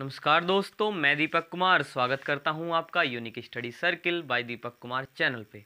नमस्कार दोस्तों मैं दीपक कुमार स्वागत करता हूं आपका unique study circle by Deepak Kumar channel पे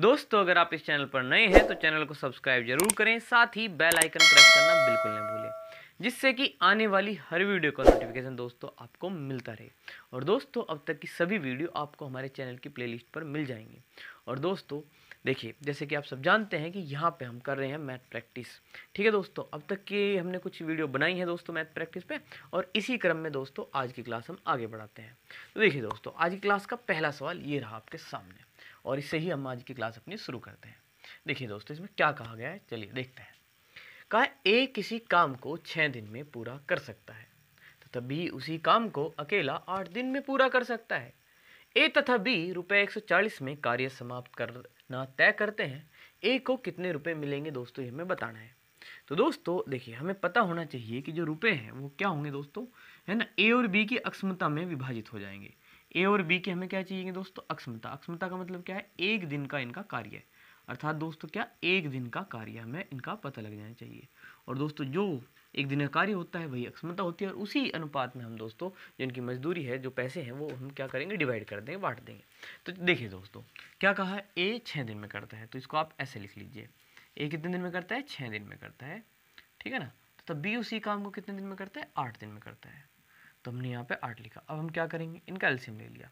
दोस्तों अगर आप इस चैनल पर नए हैं तो चैनल को सब्सक्राइब जरूर करें साथ ही बेल आइकन प्रेस करना बिल्कुल नहीं भूलें जिससे कि आने वाली हर वीडियो का नोटिफिकेशन दोस्तों आपको मिलता रहे और दोस्तों अब तक की सभी वीडियो आपको हमारे चैनल की प्ले पर मिल जाएंगे और दोस्तों देखिए जैसे कि आप सब जानते हैं कि यहाँ पे हम कर रहे हैं मैथ प्रैक्टिस ठीक है दोस्तों अब तक की हमने कुछ वीडियो बनाई है दोस्तों मैथ प्रैक्टिस पे और इसी क्रम में दोस्तों आज की क्लास हम आगे बढ़ाते हैं तो देखिए दोस्तों आज की क्लास का पहला सवाल ये रहा आपके सामने और इससे ही हम आज की क्लास अपनी शुरू करते हैं देखिए दोस्तों इसमें क्या कहा गया है चलिए देखते हैं कहा ए किसी काम को छः दिन में पूरा कर सकता है तो तभी उसी काम को अकेला आठ दिन में पूरा कर सकता है ए तथा बी रुपये एक में कार्य समाप्त कर ना तय करते हैं ए को कितने रुपए मिलेंगे दोस्तों ये हमें बताना है तो दोस्तों देखिए हमें पता होना चाहिए कि जो रुपए हैं वो क्या होंगे दोस्तों है ना ए और बी की अक्षमता में विभाजित हो जाएंगे ए और बी के हमें क्या चाहिए दोस्तों अक्षमता अक्षमता का मतलब क्या है एक दिन का इनका कार्य अर्थात दोस्तों क्या एक दिन का कार्य हमें इनका पता लग जाना चाहिए और दोस्तों जो एक दिन का कार्य होता है वही अक्षमता होती है और उसी अनुपात में हम दोस्तों जिनकी मजदूरी है जो पैसे हैं वो हम क्या करेंगे डिवाइड कर देंगे बांट देंगे तो देखिए दोस्तों क्या कहा है ए छः दिन में करता है तो इसको आप ऐसे लिख लीजिए ए कितने दिन में करता है छः दिन में करता है ठीक है ना तो बी उसी काम को कितने दिन में करता है आठ दिन में करता है तो हमने यहाँ पर आठ लिखा अब हम क्या करेंगे इनका एल्सियम ले लिया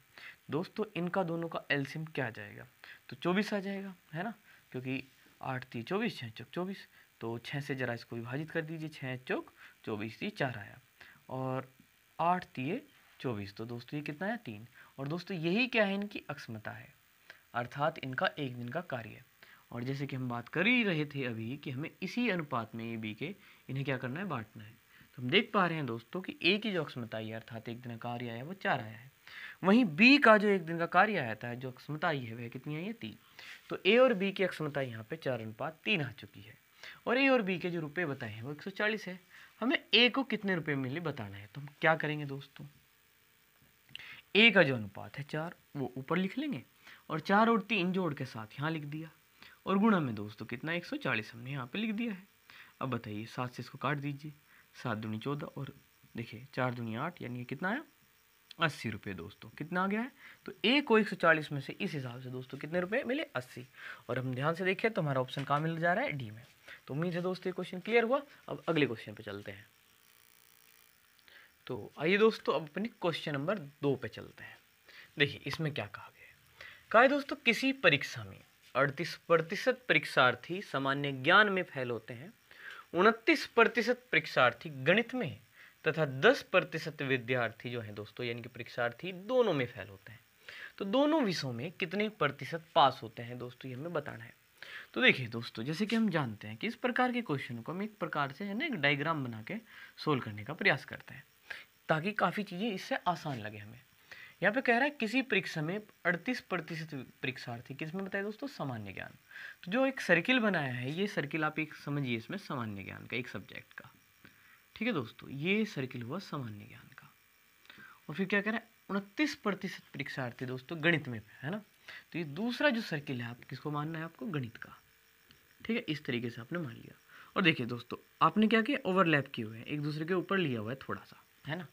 दोस्तों इनका दोनों का एल्सियम क्या जाएगा तो चौबीस आ जाएगा है ना क्योंकि आठ थी चौबीस छः चौबीस तो छः से ज़रा इसको विभाजित कर दीजिए छः चौक चौबीस ती चार आया और आठ तीय चौबीस तो दोस्तों ये कितना है तीन और दोस्तों यही क्या है इनकी अक्षमता है अर्थात इनका एक दिन का कार्य और जैसे कि हम बात कर ही रहे थे अभी कि हमें इसी अनुपात में ये बी के इन्हें क्या करना है बांटना है तो हम देख पा रहे हैं दोस्तों कि ए की जो अक्षमता है अर्थात एक दिन का कार्य आया वो चार आया है वहीं बी का जो एक दिन का कार्य आया था जो अक्षमता है वह कितनी आई है तीन तो ए और बी की अक्षमता यहाँ पर चार अनुपात तीन आ चुकी है और ए और बी के जो रुपए बताए हैं वो 140 है हमें ए को कितने रुपए मिले बताना है तो हम क्या करेंगे दोस्तों ए का जो अनुपात है चार वो ऊपर लिख लेंगे और चार और तीन जोड़ के साथ यहाँ लिख दिया और गुणा में दोस्तों कितना 140 हमने यहाँ पे लिख दिया है अब बताइए सात से इसको काट दीजिए सात दूनी चौदह और देखिए चार दूनी आठ यानी कितना आया अस्सी रुपये दोस्तों कितना आ गया है तो ए को 140 में से इस हिसाब से दोस्तों कितने रुपए मिले अस्सी और हम ध्यान से देखें तो हमारा ऑप्शन कहाँ मिल जा रहा है डी में तो उम्मीद है दोस्तों ये क्वेश्चन क्लियर हुआ अब अगले क्वेश्चन पे चलते हैं तो आइए दोस्तों अब अपने क्वेश्चन नंबर दो पे चलते हैं देखिए इसमें क्या कहा गया है कहा है दोस्तों किसी परीक्षा में अड़तीस प्रतिशत परीक्षार्थी सामान्य ज्ञान में फैल होते हैं उनतीस प्रतिशत परीक्षार्थी गणित में तथा दस प्रतिशत विद्यार्थी जो हैं दोस्तों यानी कि परीक्षार्थी दोनों में फैल होते हैं तो दोनों विषयों में कितने प्रतिशत पास होते हैं दोस्तों ये हमें बताना है तो देखिए दोस्तों जैसे कि हम जानते हैं कि इस प्रकार के क्वेश्चन को हम एक प्रकार से है ना एक डायग्राम बना के सोल्व करने का प्रयास करते हैं ताकि काफ़ी चीज़ें इससे आसान लगे हमें यहाँ पे कह रहा है किसी परीक्षा में अड़तीस प्रतिशत परीक्षार्थी किसमें में बताए दोस्तों सामान्य ज्ञान तो जो एक सर्किल बनाया है ये सर्किल आप एक समझिए इसमें सामान्य ज्ञान का एक सब्जेक्ट का ठीक है दोस्तों ये सर्किल हुआ सामान्य ज्ञान का और फिर क्या कह रहा है उनतीस प्रतिशत परीक्षार्थी दोस्तों गणित में है ना तो ये दूसरा जो सर्किल है आप किसको मानना है आपको गणित का ठीक है इस तरीके से आपने मान लिया और देखिए दोस्तों आपने क्या किया ओवरलैप किए हुए हैं एक दूसरे के ऊपर लिया हुआ है थोड़ा सा है ना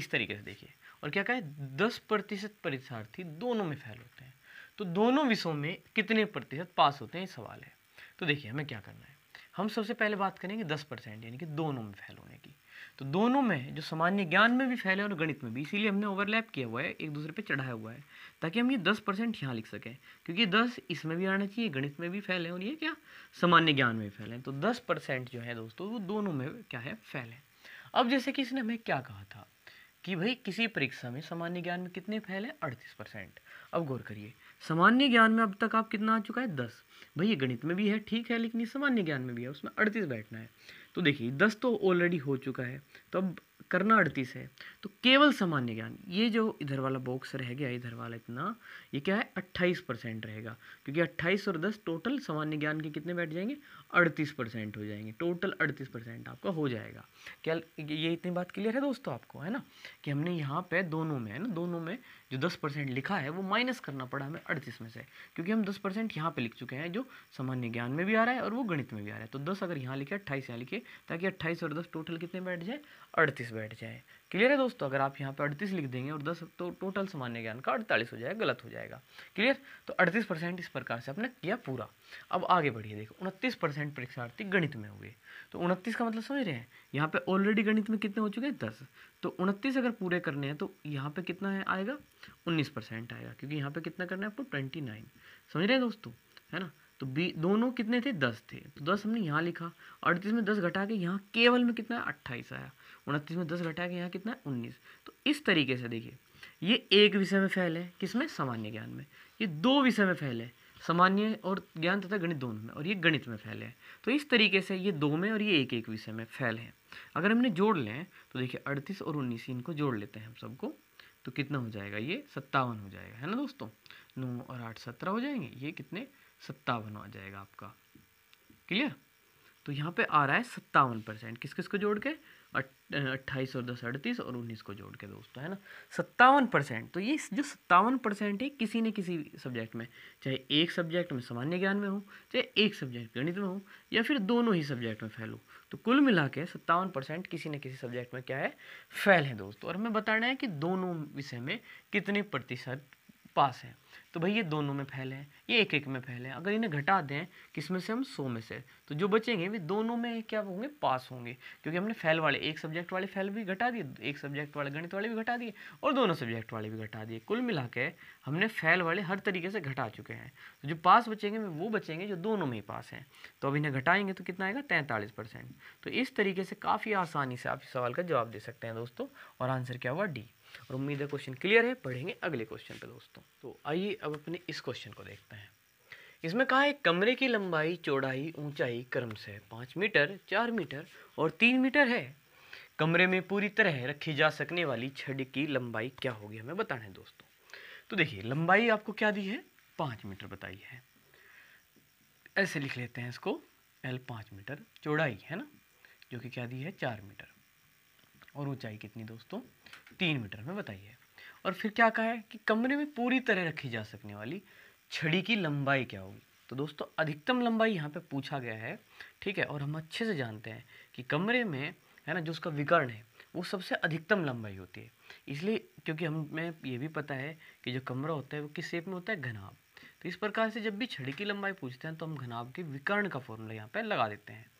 इस तरीके से देखिए और क्या कहा है दस प्रतिशत परीक्षार्थी दोनों में फैल होते हैं तो दोनों विषयों में कितने प्रतिशत पास होते हैं ये सवाल है तो देखिए हमें क्या करना है हम सबसे पहले बात करेंगे दस परसेंट यानी कि दोनों में फैल होने की तो दोनों में जो सामान्य ज्ञान में भी फैले और गणित में भी इसीलिए हमने ओवरलैप किया हुआ है एक दूसरे पे चढ़ाया हुआ है ताकि हम ये दस परसेंट यहाँ लिख सकें क्योंकि दस इसमें भी आना चाहिए गणित में भी फैले और ये क्या सामान्य ज्ञान में भी फैले तो दस परसेंट जो है दोस्तों वो दोनों में क्या है फैले अब जैसे कि इसने हमें क्या कहा था कि भाई किसी परीक्षा में सामान्य ज्ञान में कितने फैले अड़तीस परसेंट अब गौर करिए सामान्य ज्ञान में अब तक आप कितना आ चुका है दस भाई ये गणित में भी है ठीक है लेकिन ये सामान्य ज्ञान में भी है उसमें अड़तीस बैठना है तो देखिए दस तो ऑलरेडी हो चुका है तो अब करना अड़तीस है तो केवल सामान्य ज्ञान ये जो इधर वाला बॉक्स रह गया इधर वाला इतना ये क्या है अट्ठाईस परसेंट रहेगा क्योंकि अट्ठाईस और दस टोटल सामान्य ज्ञान के कितने बैठ जाएंगे अड़तीस परसेंट हो जाएंगे टोटल अड़तीस परसेंट आपका हो जाएगा क्या ये इतनी बात क्लियर है दोस्तों आपको है ना कि हमने यहाँ पे दोनों में है ना दोनों में जो दस परसेंट लिखा है वो माइनस करना पड़ा हमें अड़तीस में से क्योंकि हम दस परसेंट यहाँ पर लिख चुके हैं जो सामान्य ज्ञान में भी आ रहा है और वो गणित में भी आ रहा है तो दस अगर यहाँ लिखे अट्ठाईस यहाँ लिखे ताकि अट्ठाईस और दस टोटल कितने बैठ जाए अड़तीस बैठ जाए क्लियर है दोस्तों अगर आप यहाँ पर अड़तीस लिख देंगे और दस तो टोटल सामान्य ज्ञान का अड़तालीस हो जाएगा गलत हो जाएगा क्लियर तो अड़तीस परसेंट इस प्रकार से आपने किया पूरा अब आगे बढ़िए देखो उनतीस परसेंट परीक्षार्थी गणित में हुए तो उनतीस का मतलब समझ रहे हैं यहाँ पे ऑलरेडी गणित में कितने हो चुके हैं दस तो उनतीस अगर पूरे करने हैं तो यहाँ पे कितना है आएगा उन्नीस परसेंट आएगा क्योंकि यहाँ पे कितना करना है आपको ट्वेंटी नाइन समझ रहे हैं दोस्तों है ना तो बी दोनों कितने थे दस थे तो दस हमने यहाँ लिखा अड़तीस में दस घटा के यहाँ केवल में कितना अट्ठाईस आया उनतीस में दस घटा के यहाँ कितना उन्नीस तो इस तरीके से देखिए ये एक विषय में फैल है किसमें सामान्य ज्ञान में ये दो विषय में फैल है सामान्य और ज्ञान तथा गणित दोनों में और ये गणित में फैल है तो इस तरीके से ये दो में और ये एक एक विषय में फैल है अगर हमने जोड़ लें तो देखिए अड़तीस और उन्नीस इनको जोड़ लेते हैं हम सबको तो कितना हो जाएगा ये सत्तावन हो जाएगा है ना दोस्तों नौ और आठ सत्रह हो जाएंगे ये कितने सत्तावन आ जाएगा आपका क्लियर तो यहाँ पे आ रहा है सत्तावन परसेंट किस किस को जोड़ के अट्ठाईस और दस अड़तीस और उन्नीस को जोड़ के दोस्तों है ना सत्तावन परसेंट तो ये जो सत्तावन परसेंट है किसी न किसी सब्जेक्ट में चाहे एक सब्जेक्ट में सामान्य ज्ञान में हो चाहे एक सब्जेक्ट गणित में हो या फिर दोनों ही सब्जेक्ट में फैल हो तो कुल मिला के सत्तावन परसेंट किसी न किसी सब्जेक्ट में क्या है फैल है दोस्तों और हमें बताना है कि दोनों विषय में कितने प्रतिशत पास हैं तो भाई ये दोनों में फैले हैं ये एक एक में फैले हैं अगर इन्हें घटा दें किस में से हम सौ में से तो जो बचेंगे वे दोनों में क्या होंगे पास होंगे क्योंकि हमने फैल वाले एक सब्जेक्ट वाले फैल भी घटा दिए एक सब्जेक्ट वाले गणित वाले भी घटा दिए और दोनों सब्जेक्ट वाले भी घटा दिए कुल मिला के हमने फैल वाले हर तरीके से घटा चुके हैं तो जो पास बचेंगे वे वो बचेंगे जो दोनों में ही पास हैं तो अब इन्हें घटाएंगे तो कितना आएगा तैंतालीस परसेंट तो इस तरीके से काफ़ी आसानी से आप इस सवाल का जवाब दे सकते हैं दोस्तों और आंसर क्या हुआ डी और उम्मीद है क्वेश्चन क्लियर है पढ़ेंगे अगले क्वेश्चन पे दोस्तों तो आइए अब अपने इस क्वेश्चन को देखते हैं इसमें कहा है कमरे की लंबाई चौड़ाई ऊंचाई क्रम से पाँच मीटर चार मीटर और तीन मीटर है कमरे में पूरी तरह रखी जा सकने वाली छड़ की लंबाई क्या होगी हमें बताना है दोस्तों तो देखिए लंबाई आपको क्या दी है पाँच मीटर बताई है ऐसे लिख लेते हैं इसको एल पाँच मीटर चौड़ाई है ना जो कि क्या दी है चार मीटर और ऊंचाई कितनी दोस्तों तीन मीटर में बताइए और फिर क्या कहा है कि कमरे में पूरी तरह रखी जा सकने वाली छड़ी की लंबाई क्या होगी तो दोस्तों अधिकतम लंबाई यहाँ पे पूछा गया है ठीक है और हम अच्छे से जानते हैं कि कमरे में है ना जो उसका विकर्ण है वो सबसे अधिकतम लंबाई होती है इसलिए क्योंकि हमें ये भी पता है कि जो कमरा होता है वो किस शेप में होता है घनाभ तो इस प्रकार से जब भी छड़ी की लंबाई पूछते हैं तो हम घनाभ के विकर्ण का फॉर्मूला यहाँ पर लगा देते हैं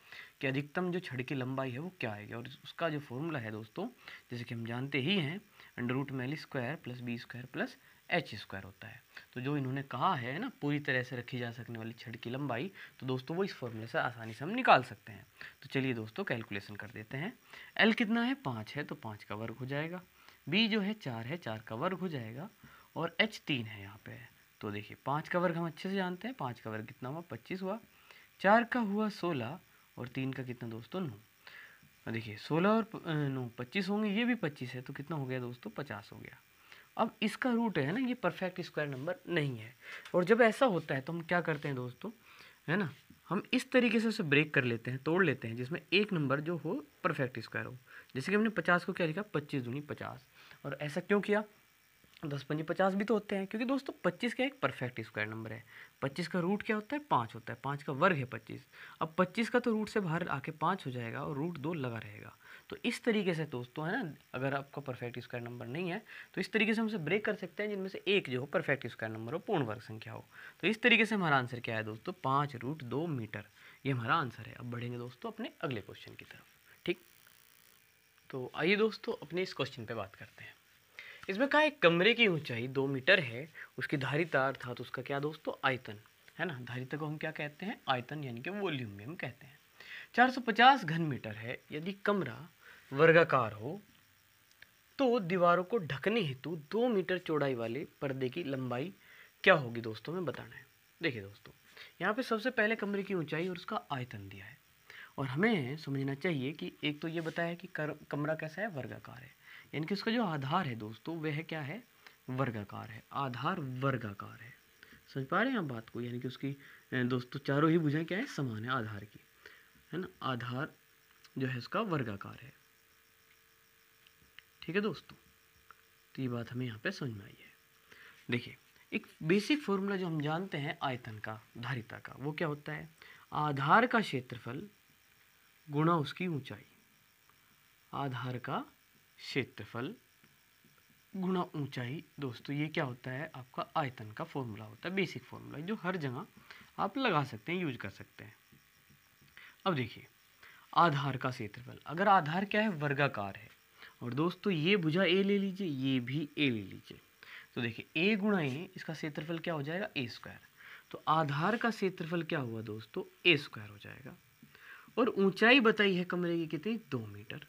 कि अधिकतम जो छड़ की लंबाई है वो क्या आएगी और उसका जो फॉर्मूला है दोस्तों जैसे कि हम जानते ही हैं अंडर रूट में L square plus B square plus H square होता है तो जो इन्होंने कहा है ना पूरी तरह से रखी जा सकने वाली छड़ की लंबाई तो दोस्तों वो इस फॉर्मूले से आसानी से हम निकाल सकते हैं तो चलिए दोस्तों कैलकुलेशन कर देते हैं एल कितना है पाँच है तो पाँच का वर्ग हो जाएगा बी जो है चार है चार का वर्ग हो जाएगा और एच तीन है यहाँ पे तो देखिए पाँच का वर्ग हम अच्छे से जानते हैं पाँच का वर्ग कितना हुआ पच्चीस हुआ चार का हुआ सोलह और तीन का कितना दोस्तों नौ देखिए सोलह और नौ पच्चीस होंगे ये भी पच्चीस है तो कितना हो गया दोस्तों पचास हो गया अब इसका रूट है ना ये परफेक्ट स्क्वायर नंबर नहीं है और जब ऐसा होता है तो हम क्या करते हैं दोस्तों है ना हम इस तरीके से उसे ब्रेक कर लेते हैं तोड़ लेते हैं जिसमें एक नंबर जो हो परफेक्ट स्क्वायर हो जैसे कि हमने पचास को क्या लिखा पच्चीस दूनी पचास और ऐसा क्यों किया दस पंजे पचास भी तो होते हैं क्योंकि दोस्तों पच्चीस का एक परफेक्ट स्क्वायर नंबर है पच्चीस का रूट क्या होता है पाँच होता है पाँच का वर्ग है पच्चीस अब पच्चीस का तो रूट से बाहर आके पाँच हो जाएगा और रूट दो लगा रहेगा तो इस तरीके से दोस्तों है ना अगर आपका परफेक्ट स्क्वायर नंबर नहीं है तो इस तरीके से हमसे ब्रेक कर सकते हैं जिनमें से एक जो हो परफेक्ट स्क्वायर नंबर हो पूर्ण वर्ग संख्या हो तो इस तरीके से हमारा आंसर क्या है दोस्तों पाँच रूट दो मीटर ये हमारा आंसर है अब बढ़ेंगे दोस्तों अपने अगले क्वेश्चन की तरफ ठीक तो आइए दोस्तों अपने इस क्वेश्चन पर बात करते हैं इसमें कहा एक कमरे की ऊंचाई दो मीटर है उसकी धारिता अर्थात तो उसका क्या दोस्तों आयतन है ना धारिता को हम क्या कहते हैं आयतन यानी कि वॉल्यूम में हम कहते हैं 450 घन मीटर है यदि कमरा वर्गाकार हो तो दीवारों को ढकने हेतु दो मीटर चौड़ाई वाले पर्दे की लंबाई क्या होगी दोस्तों में बताना है देखिए दोस्तों यहाँ पे सबसे पहले कमरे की ऊंचाई और उसका आयतन दिया है और हमें समझना चाहिए कि एक तो ये बताया कि कर, कमरा कैसा है वर्गाकार है यानी कि उसका जो आधार है दोस्तों वह क्या है वर्गाकार है आधार वर्गाकार है समझ पा रहे हैं आप बात को यानी कि उसकी दोस्तों चारों ही भुजाएं क्या है समान है आधार की है ना आधार जो है उसका वर्गाकार है ठीक है दोस्तों तो ये बात हमें यहाँ पे समझ में आई है देखिए एक बेसिक फॉर्मूला जो हम जानते हैं आयतन का धारिता का वो क्या होता है आधार का क्षेत्रफल गुणा उसकी ऊंचाई आधार का क्षेत्रफल गुणा ऊंचाई दोस्तों ये क्या होता है आपका आयतन का फॉर्मूला होता है बेसिक फॉर्मूला जो हर जगह आप लगा सकते हैं यूज कर सकते हैं अब देखिए आधार का क्षेत्रफल अगर आधार क्या है वर्गाकार है और दोस्तों ये भुजा ए ले लीजिए ये भी ए ले लीजिए तो देखिए ए गुणा ए इसका क्षेत्रफल क्या हो जाएगा ए स्क्वायर तो आधार का क्षेत्रफल क्या हुआ दोस्तों ए स्क्वायर हो जाएगा और ऊंचाई बताई है कमरे की कितनी दो मीटर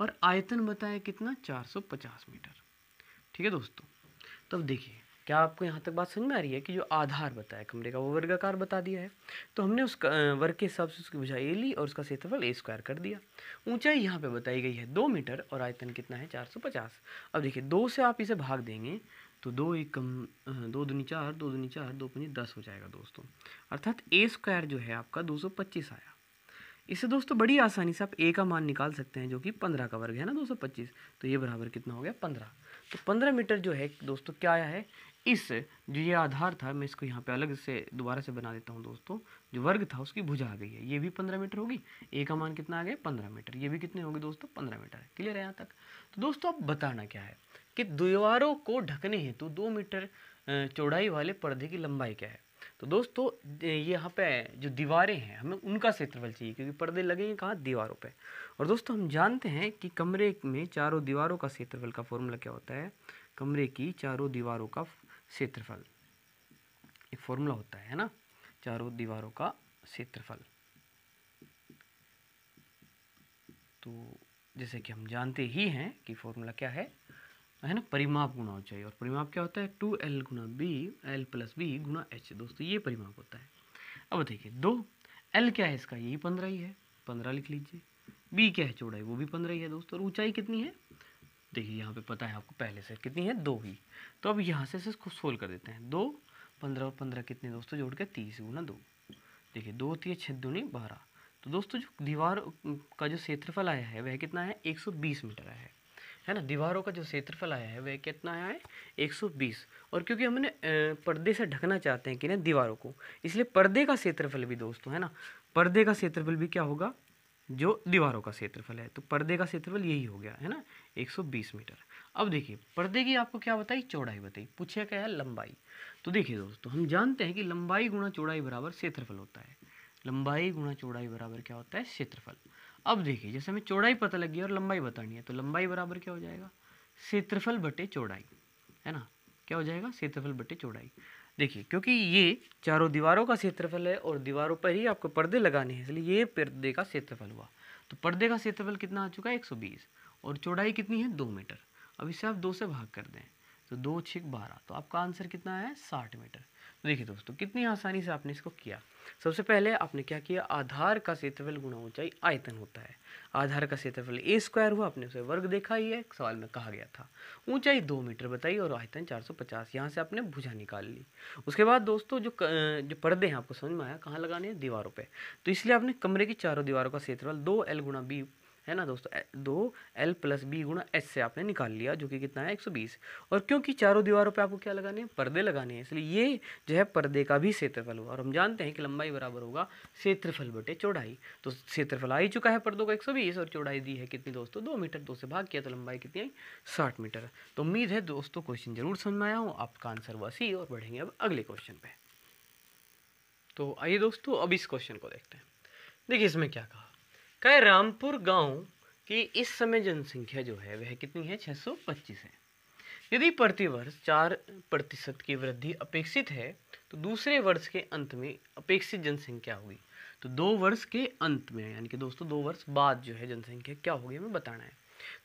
और आयतन बताया कितना 450 मीटर ठीक है दोस्तों तब तो देखिए क्या आपको यहाँ तक बात समझ में आ रही है कि जो आधार बताया कमरे का वो वर्गाकार बता दिया है तो हमने उस वर्ग के हिसाब से उसकी ए ली और उसका क्षेत्रफल ए स्क्वायर कर दिया ऊंचाई यहाँ पे बताई गई है दो मीटर और आयतन कितना है 450 अब देखिए दो से आप इसे भाग देंगे तो दो एक कम दो दूनी चार दो दूनी चार दो पंजी दस हो जाएगा दोस्तों अर्थात ए स्क्वायर जो है आपका दो सौ पच्चीस आया इससे दोस्तों बड़ी आसानी से आप ए का मान निकाल सकते हैं जो कि पंद्रह का वर्ग है ना दो पच्चीस तो ये बराबर कितना हो गया पंद्रह तो पंद्रह मीटर जो है दोस्तों क्या आया है इस जो ये आधार था मैं इसको यहाँ पे अलग से दोबारा से बना देता हूँ दोस्तों जो वर्ग था उसकी भुजा आ गई है ये भी पंद्रह मीटर होगी ए का मान कितना आ गया पंद्रह मीटर ये भी कितने होंगे दोस्तों पंद्रह मीटर है क्लियर है यहाँ तक तो दोस्तों अब बताना क्या है कि दीवारों को ढकने हेतु दो मीटर चौड़ाई वाले पर्दे की लंबाई क्या है तो दोस्तों यहाँ पे जो दीवारें हैं हमें उनका क्षेत्रफल चाहिए क्योंकि पर्दे लगेंगे कहाँ दीवारों पे और दोस्तों हम जानते हैं कि कमरे में चारों दीवारों का क्षेत्रफल का फॉर्मूला क्या होता है कमरे की चारों दीवारों का क्षेत्रफल एक फॉर्मूला होता है ना चारों दीवारों का क्षेत्रफल तो जैसे कि हम जानते ही हैं कि फॉर्मूला क्या है है ना परिमाप गुणा हो चाहिए और परिमाप क्या होता है टू एल गुना बी एल प्लस बी गुना एच दोस्तों ये परिमाप होता है अब देखिए दो एल क्या है इसका यही पंद्रह ही है पंद्रह लिख लीजिए बी क्या है चौड़ाई वो भी पंद्रह ही है दोस्तों और ऊंचाई कितनी है देखिए यहाँ पे पता है आपको पहले से कितनी है दो ही तो अब यहाँ से इसको सोल्व कर देते हैं दो पंद्रह और पंद्रह कितने दोस्तों जोड़ के तीस गुना दो देखिए दो होती है छः दूनी बारह तो दोस्तों जो दीवार का जो क्षेत्रफल आया है वह कितना है एक सौ बीस मीटर आया है है ना दीवारों का जो क्षेत्रफल आया है वह कितना आया है 120 और क्योंकि हमने पर्दे से ढकना चाहते हैं कि ना दीवारों को इसलिए पर्दे का क्षेत्रफल भी दोस्तों है ना पर्दे का क्षेत्रफल भी क्या होगा जो दीवारों का क्षेत्रफल है तो पर्दे का क्षेत्रफल यही हो गया है ना 120 मीटर अब देखिए पर्दे की आपको क्या बताई चौड़ाई बताई पूछे क्या है लंबाई तो देखिए दोस्तों हम जानते हैं कि लंबाई गुणा चौड़ाई बराबर क्षेत्रफल होता है लंबाई गुणा चौड़ाई बराबर क्या होता है क्षेत्रफल अब देखिए जैसे हमें चौड़ाई पता लगी और लंबाई बतानी है तो लंबाई बराबर क्या हो जाएगा क्षेत्रफल बटे चौड़ाई है ना क्या हो जाएगा क्षेत्रफल बटे चौड़ाई देखिए क्योंकि ये चारों दीवारों का क्षेत्रफल है और दीवारों पर ही आपको पर्दे लगाने हैं इसलिए ये पर्दे का क्षेत्रफल हुआ तो पर्दे का क्षेत्रफल कितना आ चुका है बीस और चौड़ाई कितनी है दो मीटर अब इसे आप दो से भाग कर दें तो दो छिक बारह तो आपका आंसर कितना है साठ मीटर देखिए दोस्तों कितनी आसानी से आपने इसको किया सबसे पहले आपने क्या किया आधार का क्षेत्रफल गुणा ऊंचाई आयतन होता है आधार का क्षेत्रफल ए स्क्वायर हुआ आपने उसे वर्ग देखा ही है सवाल में कहा गया था ऊंचाई दो मीटर बताई और आयतन 450 सौ पचास यहाँ से आपने भुजा निकाल ली उसके बाद दोस्तों जो जो पर्दे हैं आपको समझ में आया कहाँ लगाने हैं दीवारों पर तो इसलिए आपने कमरे की चारों दीवारों का क्षेत्रफल दो एल गुणा बी है ना दोस्तों दो एल प्लस बी गुणा एच से आपने निकाल लिया जो कि कितना है एक सौ बीस और क्योंकि चारों दीवारों पे आपको क्या लगाने हैं पर्दे लगाने हैं इसलिए ये जो है पर्दे का भी क्षेत्रफल हुआ और हम जानते हैं कि लंबाई बराबर होगा क्षेत्रफल बटे चौड़ाई तो क्षेत्रफल आ ही चुका है पर्दों का एक सौ बीस और चौड़ाई दी है कितनी दोस्तों दो मीटर दो से भाग किया तो लंबाई कितनी आई साठ मीटर तो उम्मीद है दोस्तों क्वेश्चन जरूर समझ में आया हूँ आपका आंसर हुआ सी और बढ़ेंगे अब अगले क्वेश्चन पर तो आइए दोस्तों अब इस क्वेश्चन को देखते हैं देखिए इसमें क्या कहा कह रामपुर गांव की इस समय जनसंख्या जो है वह कितनी है 625 है यदि प्रतिवर्ष चार प्रतिशत की वृद्धि अपेक्षित है तो दूसरे वर्ष के अंत में अपेक्षित जनसंख्या होगी तो दो वर्ष के अंत में यानी कि दोस्तों दो वर्ष बाद जो है जनसंख्या क्या होगी हमें बताना है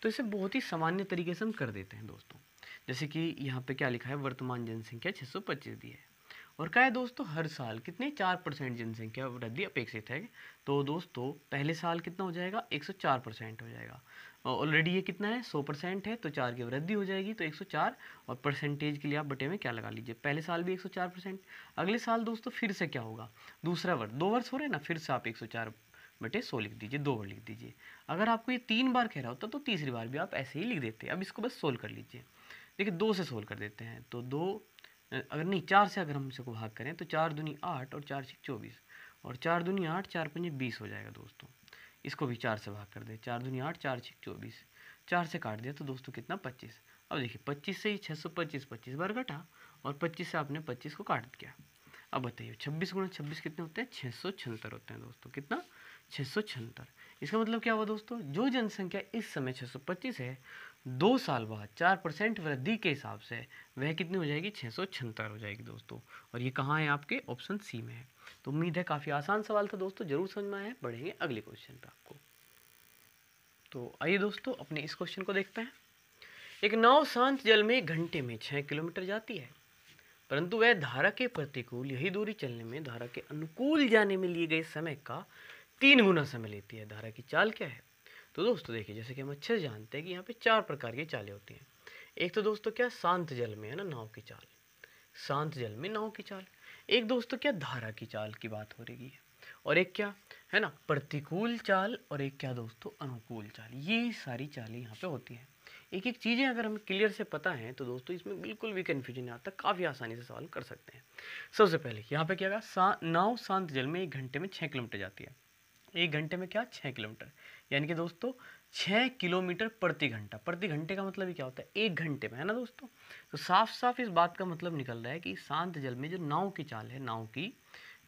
तो इसे बहुत ही सामान्य तरीके से हम कर देते हैं दोस्तों जैसे कि यहाँ पे क्या लिखा है वर्तमान जनसंख्या 625 दी है और क्या है दोस्तों हर साल कितने चार परसेंट जनसंख्या वृद्धि अपेक्षित है तो दोस्तों पहले साल कितना हो जाएगा एक सौ चार परसेंट हो जाएगा ऑलरेडी ये कितना है सौ परसेंट है तो चार की वृद्धि हो जाएगी तो एक सौ चार और परसेंटेज के लिए आप बटे में क्या लगा लीजिए पहले साल भी एक सौ चार परसेंट अगले साल दोस्तों फिर से क्या होगा दूसरा वर्ष दो वर्ष हो रहे हैं ना फिर से आप एक सौ चार बटे सौ लिख दीजिए दो बार लिख दीजिए अगर आपको ये तीन बार कह रहा होता तो तीसरी बार भी आप ऐसे ही लिख देते अब इसको बस सोल्व कर लीजिए देखिए दो से सोल्व कर देते हैं तो दो अगर नहीं चार से अगर हम इसको भाग करें तो चार दुनी आठ और चार छः चौबीस और चार दुनी आठ चार पंजे बीस हो जाएगा दोस्तों इसको भी चार से भाग कर दे चार दुनी आठ चार छः चौबीस चार से काट दिया तो दोस्तों कितना पच्चीस अब देखिए पच्चीस से ही छः सौ पच्चीस पच्चीस बार कटा और पच्चीस से आपने पच्चीस को काट दिया अब बताइए छब्बीस गुणा छब्बीस कितने होते हैं छः सौ छहत्तर होते हैं दोस्तों कितना छः सौ छहत्तर इसका मतलब क्या हुआ दोस्तों जो जनसंख्या इस समय पच्चीस है दो साल बाद चार परसेंट वृद्धि के हिसाब से वह कितनी हो जाएगी छः सौ छहत्तर हो जाएगी दोस्तों और ये कहाँ है आपके ऑप्शन सी में है तो उम्मीद है काफ़ी आसान सवाल था दोस्तों जरूर समझ में आया बढ़ेंगे अगले क्वेश्चन पर आपको तो आइए दोस्तों अपने इस क्वेश्चन को देखते हैं एक नाव शांत जल में घंटे में छः किलोमीटर जाती है परंतु वह धारा के प्रतिकूल यही दूरी चलने में धारा के अनुकूल जाने में लिए गए समय का तीन गुना समय लेती है धारा की चाल क्या है तो दोस्तों देखिए जैसे कि हम अच्छे से जानते हैं कि यहाँ पे चार प्रकार की चालें होती हैं एक तो दोस्तों क्या शांत जल में है ना नाव की चाल शांत जल में नाव की चाल एक दोस्तों क्या धारा की चाल की बात हो रही है और एक क्या है ना प्रतिकूल चाल और एक क्या दोस्तों अनुकूल चाल ये सारी चालें यहाँ पे होती हैं एक एक चीज़ें अगर हमें क्लियर से पता हैं तो दोस्तों इसमें बिल्कुल भी कन्फ्यूजन नहीं आता काफ़ी आसानी से सॉल्व कर सकते हैं सबसे पहले यहाँ पे क्या गा सा नाव शांत जल में एक घंटे में छः किलोमीटर जाती है एक घंटे में क्या छः किलोमीटर यानी कि दोस्तों छः किलोमीटर प्रति घंटा प्रति घंटे का मतलब ही क्या होता है एक घंटे में है ना दोस्तों तो साफ साफ इस बात का मतलब निकल रहा है कि शांत जल में जो नाव की चाल है नाव की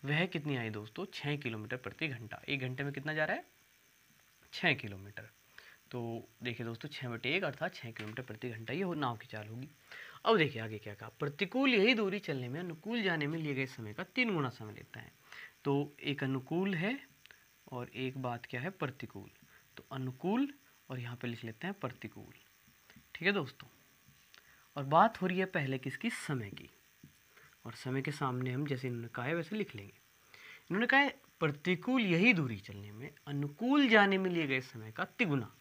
वह कितनी आई दोस्तों छः किलोमीटर प्रति घंटा एक घंटे में कितना जा रहा है छः किलोमीटर तो देखिए दोस्तों छः बटे एक अर्थात छः किलोमीटर प्रति घंटा ये हो नाव की चाल होगी अब देखिए आगे क्या कहा प्रतिकूल यही दूरी चलने में अनुकूल जाने में लिए गए समय का तीन गुना समय लेता है तो एक अनुकूल है और एक बात क्या है प्रतिकूल तो अनुकूल और यहाँ पे लिख लेते हैं प्रतिकूल ठीक है दोस्तों और बात हो रही है पहले किसकी समय की और समय के सामने हम जैसे इन्होंने कहा है वैसे लिख लेंगे इन्होंने कहा है प्रतिकूल यही दूरी चलने में अनुकूल जाने में लिए गए समय का तिगुना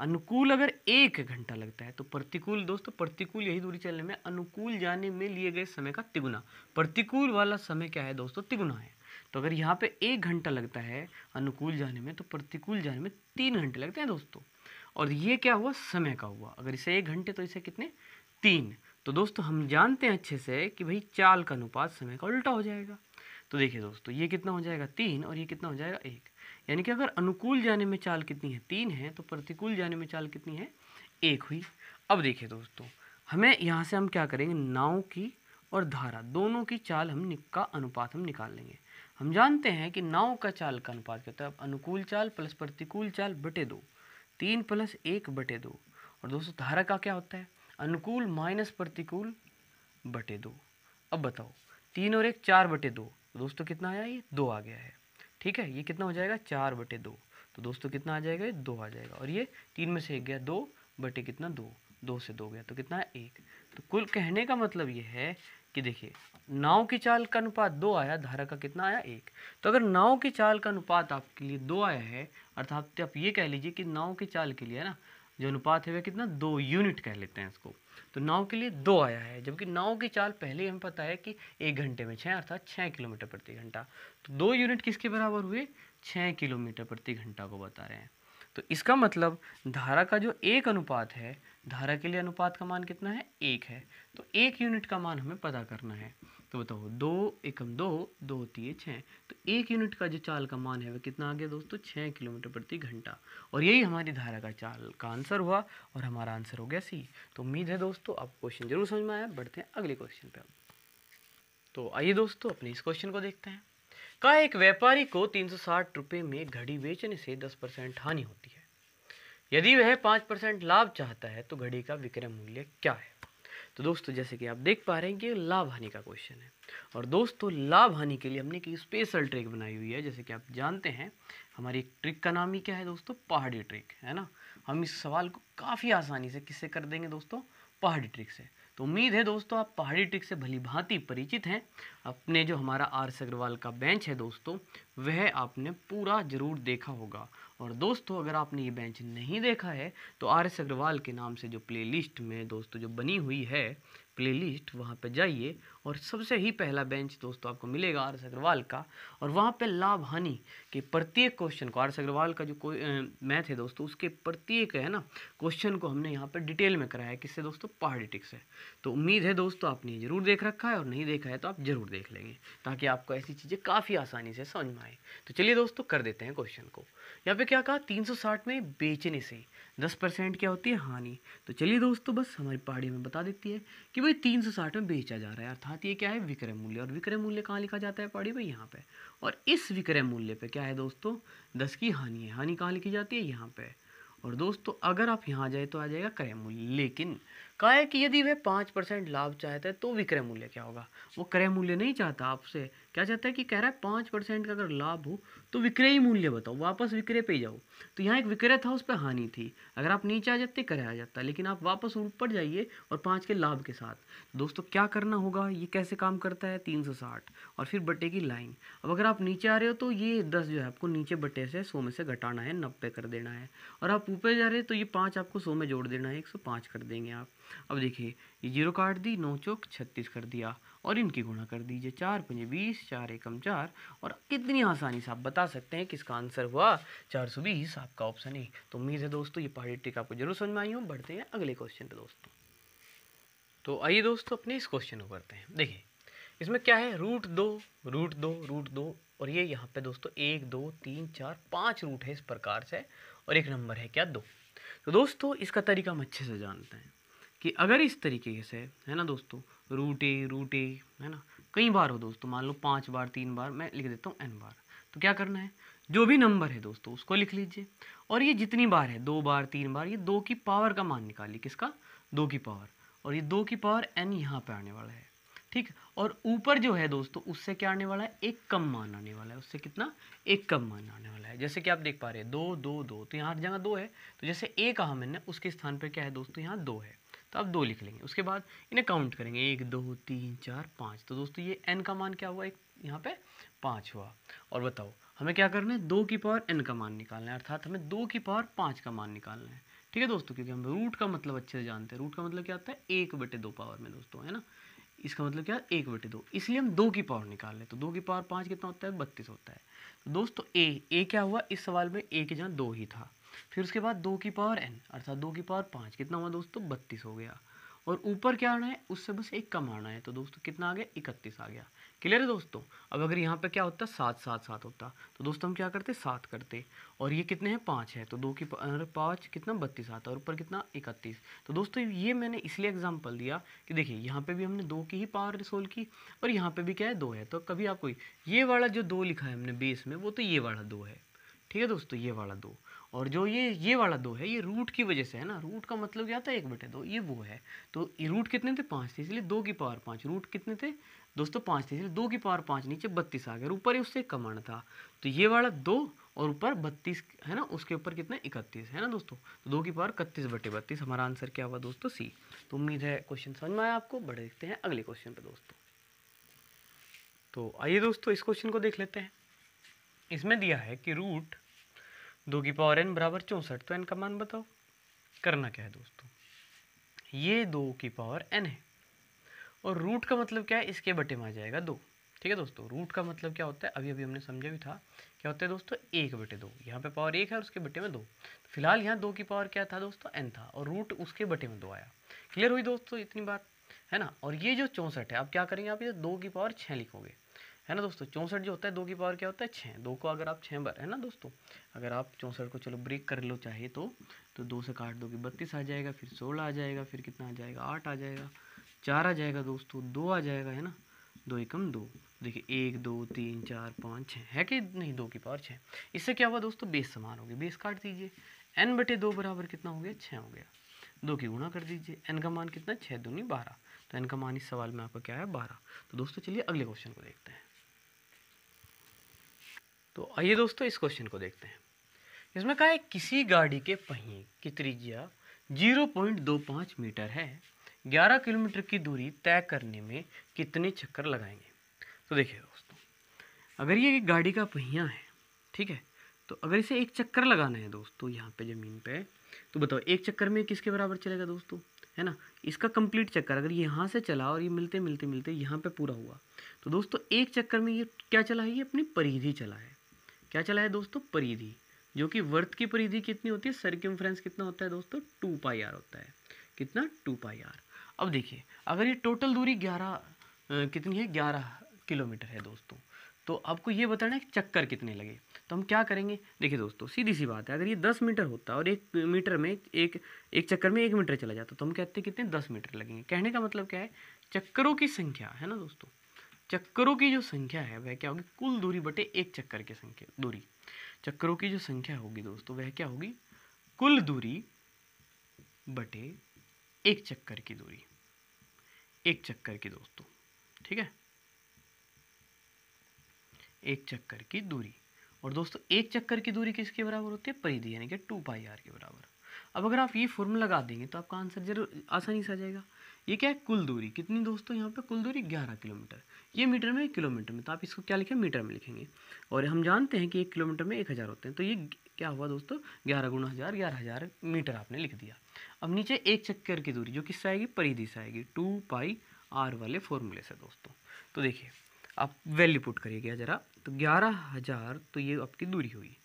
अनुकूल अगर एक घंटा लगता है तो प्रतिकूल दोस्तों प्रतिकूल यही दूरी चलने में अनुकूल जाने में लिए गए समय का तिगुना प्रतिकूल वाला समय क्या है दोस्तों तिगुना है तो अगर यहाँ पे एक घंटा लगता है अनुकूल जाने में तो प्रतिकूल जाने में तीन घंटे लगते हैं दोस्तों और ये क्या हुआ समय का हुआ अगर इसे एक घंटे तो इसे कितने तीन तो दोस्तों हम जानते हैं अच्छे से कि भाई चाल का अनुपात समय का उल्टा हो जाएगा तो देखिए दोस्तों ये कितना हो जाएगा तीन और ये कितना हो जाएगा एक यानी कि अगर अनुकूल जाने में चाल कितनी है तीन है तो प्रतिकूल जाने में चाल कितनी है एक हुई अब देखिए दोस्तों हमें यहाँ से हम क्या करेंगे नाव की और धारा दोनों की चाल हम का अनुपात हम निकाल लेंगे हम जानते हैं कि नाव का चाल का अनुपात क्या होता है अनुकूल चाल प्लस प्रतिकूल चाल बटे दो तीन प्लस एक बटे दो और दोस्तों धारा का क्या होता है अनुकूल माइनस प्रतिकूल बटे दो अब बताओ तीन और एक चार बटे दो दोस्तों कितना आया ये दो आ गया है ठीक है ये कितना हो जाएगा चार बटे दो तो दोस्तों कितना आ जाएगा ये दो आ जाएगा और ये तीन में से एक गया दो बटे कितना दो दो से दो गया तो कितना है एक तो कुल कहने का मतलब ये है कि देखिए नाव की चाल का अनुपात दो आया धारा का कितना आया एक तो अगर नाव की चाल का अनुपात आपके लिए दो आया है अर्थात आप ये कह लीजिए कि नाव की चाल के लिए ना जो अनुपात है वह कितना दो यूनिट कह लेते हैं इसको तो नाव के लिए दो आया है जबकि नाव की चाल पहले हमें पता है कि एक घंटे में छः अर्थात छः किलोमीटर प्रति घंटा तो दो यूनिट किसके बराबर हुए छः किलोमीटर प्रति घंटा को बता रहे हैं तो इसका मतलब धारा का जो एक अनुपात है धारा के लिए अनुपात का मान कितना है एक है तो एक यूनिट का मान हमें पता करना है तो बताओ दो एकम दो दो है छः तो एक यूनिट का जो चाल का मान है वह कितना आ गया दोस्तों छः किलोमीटर प्रति घंटा और यही हमारी धारा का चाल का आंसर हुआ और हमारा आंसर हो गया सी तो उम्मीद है दोस्तों आप क्वेश्चन जरूर समझ में आया बढ़ते हैं अगले क्वेश्चन पर तो आइए दोस्तों अपने इस क्वेश्चन को देखते हैं का एक व्यापारी को 360 सौ में घड़ी बेचने से 10 परसेंट हानि होती है यदि वह 5 परसेंट लाभ चाहता है तो घड़ी का विक्रय मूल्य क्या है तो दोस्तों जैसे कि आप देख पा रहे हैं कि लाभ हानि का क्वेश्चन है और दोस्तों लाभ हानि के लिए हमने एक स्पेशल ट्रिक बनाई हुई है जैसे कि आप जानते हैं हमारी ट्रिक का नाम ही क्या है दोस्तों पहाड़ी ट्रिक है ना हम इस सवाल को काफ़ी आसानी से किससे कर देंगे दोस्तों पहाड़ी ट्रिक से तो उम्मीद है दोस्तों आप पहाड़ी ट्रिक से भली भांति परिचित हैं अपने जो हमारा आर सग्रवाल का बेंच है दोस्तों वह आपने पूरा जरूर देखा होगा और दोस्तों अगर आपने ये बेंच नहीं देखा है तो आर एस अग्रवाल के नाम से जो प्लेलिस्ट में दोस्तों जो बनी हुई है प्लेलिस्ट वहाँ पे जाइए और सबसे ही पहला बेंच दोस्तों आपको मिलेगा आर एस अग्रवाल का और वहाँ पे लाभ हानि के प्रत्येक क्वेश्चन को आर एस अग्रवाल का जो कोई मैथ है दोस्तों उसके प्रत्येक है ना क्वेश्चन को हमने यहाँ पे डिटेल में कराया है किससे दोस्तों पहाड़िटिक्स है तो उम्मीद है दोस्तों आपने जरूर देख रखा है और नहीं देखा है तो आप ज़रूर देख लेंगे ताकि आपको ऐसी चीज़ें काफ़ी आसानी से समझ में आए तो चलिए दोस्तों कर देते हैं क्वेश्चन को यहाँ पर क्या कहा तीन में बेचने से दस परसेंट क्या होती है हानि तो चलिए दोस्तों बस हमारी पहाड़ी में बता देती है कि भाई तीन सौ साठ में बेचा जा रहा है अर्थात ये क्या है विक्रय मूल्य और विक्रय मूल्य कहाँ लिखा जाता है पहाड़ी भाई यहाँ पे और इस विक्रय मूल्य पे क्या है दोस्तों दस की हानि है हानि कहाँ लिखी जाती है यहाँ पे और दोस्तों अगर आप यहाँ जाए तो आ जाएगा क्रय मूल्य लेकिन कहा है कि यदि वह पाँच परसेंट लाभ चाहता है तो विक्रय मूल्य क्या होगा वो क्रय मूल्य नहीं चाहता आपसे क्या चाहता है कि कह रहा है पाँच परसेंट का अगर लाभ हो तो विक्रय मूल्य बताओ वापस विक्रय पे जाओ तो यहाँ एक विक्रय था उस पर हानि थी अगर आप नीचे आ जाते करे आ जाता लेकिन आप वापस ऊपर जाइए और पाँच के लाभ के साथ दोस्तों क्या करना होगा ये कैसे काम करता है तीन सौ साठ और फिर बटे की लाइन अब अगर आप नीचे आ रहे हो तो ये दस जो है आपको नीचे बटे से सौ में से घटाना है नब्बे कर देना है और आप ऊपर जा रहे हो तो ये पाँच आपको सौ में जोड़ देना है एक सौ पाँच कर देंगे आप अब देखिए ये जीरो काट दी नौ चौक छत्तीस कर दिया और इनकी गुणा कर दीजिए चार पंजे बीस चार एकम चार और कितनी आसानी से आप बता सकते हैं किसका आंसर हुआ चार सौ बीस आपका ऑप्शन ए तो उम्मीद है दोस्तों ये पहाड़ी ट्रिक आपको जरूर समझ में आई हो बढ़ते हैं अगले क्वेश्चन पर दोस्तों तो आइए दोस्तों अपने इस क्वेश्चन को करते हैं देखिए इसमें क्या है रूट दो रूट दो रूट दो और ये यहाँ पे दोस्तों एक दो तीन चार पाँच रूट है इस प्रकार से और एक नंबर है क्या दो तो दोस्तों इसका तरीका हम अच्छे से जानते हैं कि अगर इस तरीके से है ना दोस्तों रूटे रूटे है ना कई बार हो दोस्तों मान लो पाँच बार तीन बार मैं लिख देता हूँ एन बार तो क्या करना है जो भी नंबर है दोस्तों उसको लिख लीजिए और ये जितनी बार है दो बार तीन बार ये दो की पावर का मान निकालिए किसका दो की पावर और ये दो की पावर एन यहाँ पर आने वाला है ठीक और ऊपर जो है दोस्तों उससे क्या आने वाला है एक कम मान आने वाला है उससे कितना एक कम मान आने वाला है जैसे कि आप देख पा रहे हैं दो दो दो तो यहाँ हर जगह दो है तो जैसे एक कहा मैंने उसके स्थान पर क्या है दोस्तों यहाँ दो है तो आप दो लिख लेंगे उसके बाद इन्हें काउंट करेंगे एक दो तीन चार पाँच तो दोस्तों ये एन का मान क्या हुआ एक यहाँ पे पाँच हुआ और बताओ हमें क्या करना है दो की पावर एन का मान निकालना है अर्थात हमें दो की पावर पाँच का मान निकालना है ठीक है दोस्तों क्योंकि हम रूट का मतलब अच्छे से जानते हैं रूट का मतलब क्या आता है एक बटे दो पावर में दोस्तों है ना इसका मतलब क्या है एक बटे दो इसलिए हम दो की पावर निकाल लें तो दो की पावर पाँच कितना होता है बत्तीस होता है तो दोस्तों ए ए क्या हुआ इस सवाल में ए की जहाँ दो ही था फिर उसके बाद दो की पावर एन अर्थात दो की पावर पाँच कितना हुआ दोस्तों बत्तीस हो गया और ऊपर क्या आना है उससे बस एक कम आना है तो दोस्तों कितना आ गया इकतीस आ गया क्लियर है दोस्तों अब अगर यहाँ पे क्या होता सात सात सात होता तो दोस्तों हम क्या करते सात करते और ये कितने हैं पाँच है तो दो की पाँच कितना बत्तीस आता और ऊपर कितना इकतीस तो दोस्तों ये मैंने इसलिए एग्जाम्पल दिया कि देखिए यहाँ पे भी हमने दो की ही पावर सोल्व की और यहाँ पे भी क्या है दो है तो कभी आपको ये वाला जो दो लिखा है हमने बेस में वो तो ये वाला दो है ठीक है दोस्तों ये वाला दो और जो ये ये वाला दो है ये रूट की वजह से है ना रूट का मतलब क्या था एक बटे दो ये वो है तो ये रूट कितने थे पाँच थे इसलिए दो की पावर पाँच रूट कितने थे दोस्तों पाँच थे इसलिए दो की पावर पाँच नीचे बत्तीस आ गया ऊपर ही उससे कम आना था तो ये वाला दो और ऊपर बत्तीस है ना उसके ऊपर कितने इकतीस है ना दोस्तों तो दो की पावर इकतीस बटे बत्तीस हमारा आंसर क्या हुआ दोस्तों सी तो उम्मीद है क्वेश्चन समझ में आया आपको बड़े देखते हैं अगले क्वेश्चन पर दोस्तों तो आइए दोस्तों इस क्वेश्चन को देख लेते हैं इसमें दिया है कि रूट दो की पावर एन बराबर चौंसठ तो एन का मान बताओ करना क्या है दोस्तों ये दो की पावर एन है और रूट का मतलब क्या है इसके बटे में आ जाएगा दो ठीक है दोस्तों रूट का मतलब क्या होता है अभी अभी हमने समझा भी था क्या होता है दोस्तों एक बटे दो यहाँ पे पावर एक है और उसके बटे में दो तो फिलहाल यहाँ दो की पावर क्या था दोस्तों एन था और रूट उसके बटे में दो आया क्लियर हुई दोस्तों इतनी बात है ना और ये जो चौंसठ है आप क्या करेंगे आप ये दो की पावर छः लिखोगे है ना दोस्तों चौंसठ जो होता है दो की पावर क्या होता है छः दो को अगर आप छः बार है ना दोस्तों अगर आप चौंसठ को चलो ब्रेक कर लो चाहे तो तो दो से काट दोगे बत्तीस आ जाएगा फिर सोलह आ जाएगा फिर कितना आ जाएगा आठ आ जाएगा चार आ जाएगा दोस्तों दो आ जाएगा है ना दो एकम दो देखिए एक दो तीन चार पाँच छः है कि नहीं दो की पावर छः इससे क्या हुआ दोस्तों बेस समान हो बेस काट दीजिए एन बटे दो बराबर कितना हो गया छः हो गया दो की गुणा कर दीजिए एन का मान कितना छः दूनी बारह तो एन का मान इस सवाल में आपका क्या है बारह तो दोस्तों चलिए अगले क्वेश्चन को देखते हैं तो आइए दोस्तों इस क्वेश्चन को देखते हैं इसमें कहा है किसी गाड़ी के पहिए की त्रिज्या जीरो पॉइंट दो पाँच मीटर है ग्यारह किलोमीटर की दूरी तय करने में कितने चक्कर लगाएंगे तो देखिए दोस्तों अगर ये एक गाड़ी का पहिया है ठीक है तो अगर इसे एक चक्कर लगाना है दोस्तों यहाँ पे ज़मीन पे तो बताओ एक चक्कर में किसके बराबर चलेगा दोस्तों है ना इसका कंप्लीट चक्कर अगर यहाँ से चला और ये मिलते मिलते मिलते यहाँ पे पूरा हुआ तो दोस्तों एक चक्कर में ये क्या चला है ये अपनी परिधि चला है क्या चला है दोस्तों परिधि जो कि वर्त की परिधि कितनी होती है सर्किम कितना होता है दोस्तों टू पाई आर होता है कितना टू पाई आर अब देखिए अगर ये टोटल दूरी ग्यारह कितनी है ग्यारह किलोमीटर है दोस्तों तो आपको ये बताना है चक्कर कितने लगे तो हम क्या करेंगे देखिए दोस्तों सीधी सी बात है अगर ये दस मीटर होता और एक मीटर में एक एक चक्कर में एक मीटर चला जाता तो हम कहते हैं कितने दस मीटर लगेंगे कहने का मतलब क्या है चक्करों की संख्या है ना दोस्तों चक्करों की जो संख्या है वह क्या होगी कुल दूरी बटे एक चक्कर की संख्या दूरी चक्करों की जो संख्या होगी दोस्तों वह क्या होगी कुल दूरी बटे एक चक्कर की दूरी एक चक्कर की दोस्तों ठीक है एक चक्कर की दूरी और दोस्तों एक चक्कर की दूरी किसके बराबर होती है परिधि यानी कि टू पाई आर के बराबर अब अगर आप ये फॉर्मूला लगा देंगे तो आपका आंसर जरूर आसानी से आ जाएगा ये क्या है कुल दूरी कितनी दोस्तों यहाँ पे कुल दूरी ग्यारह किलोमीटर ये मीटर में किलोमीटर में तो आप इसको क्या लिखें मीटर में लिखेंगे और हम जानते हैं कि एक किलोमीटर में एक हज़ार होते हैं तो ये क्या हुआ दोस्तों ग्यारह गुणा हज़ार ग्यारह हज़ार मीटर आपने लिख दिया अब नीचे एक चक्कर की दूरी जो किससे आएगी परिधि से आएगी टू पाई आर वाले फॉर्मूले से दोस्तों तो देखिए आप वैल्यू पुट करिएगा ज़रा तो ग्यारह हज़ार तो ये आपकी दूरी हुई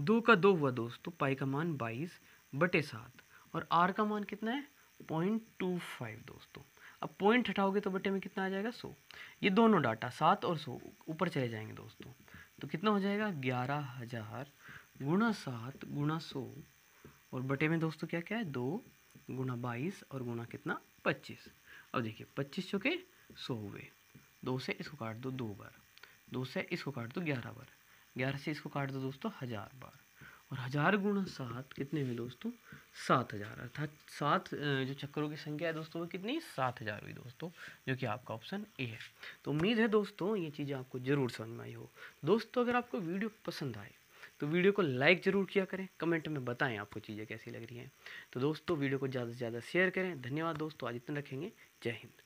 दो का दो हुआ दोस्तों पाई का मान बाईस बटे सात और आर का मान कितना है पॉइंट टू फाइव दोस्तों अब पॉइंट हटाओगे तो बटे में कितना आ जाएगा सौ ये दोनों डाटा सात और सौ ऊपर चले जाएंगे दोस्तों तो कितना हो जाएगा ग्यारह हज़ार गुणा सात गुणा सौ और बटे में दोस्तों क्या क्या है दो गुणा बाईस और गुणा कितना पच्चीस अब देखिए पच्चीस चौके सौ हुए दो से इसको काट दो दो बार दो से इसको काट दो ग्यारह बार ग्यारह से इसको काट दो दोस्तों हज़ार बार और हज़ार गुणा सात कितने हुए दोस्तों सात हज़ार अर्थात सात जो चक्करों की संख्या है दोस्तों वो कितनी सात हज़ार हुई दोस्तों जो कि आपका ऑप्शन ए है तो उम्मीद है दोस्तों ये चीज़ आपको ज़रूर समझ में आई हो दोस्तों अगर आपको वीडियो पसंद आए तो वीडियो को लाइक ज़रूर किया करें कमेंट में बताएं आपको चीज़ें कैसी लग रही हैं तो दोस्तों वीडियो को ज़्यादा से ज़्यादा शेयर करें धन्यवाद दोस्तों आज इतना रखेंगे जय हिंद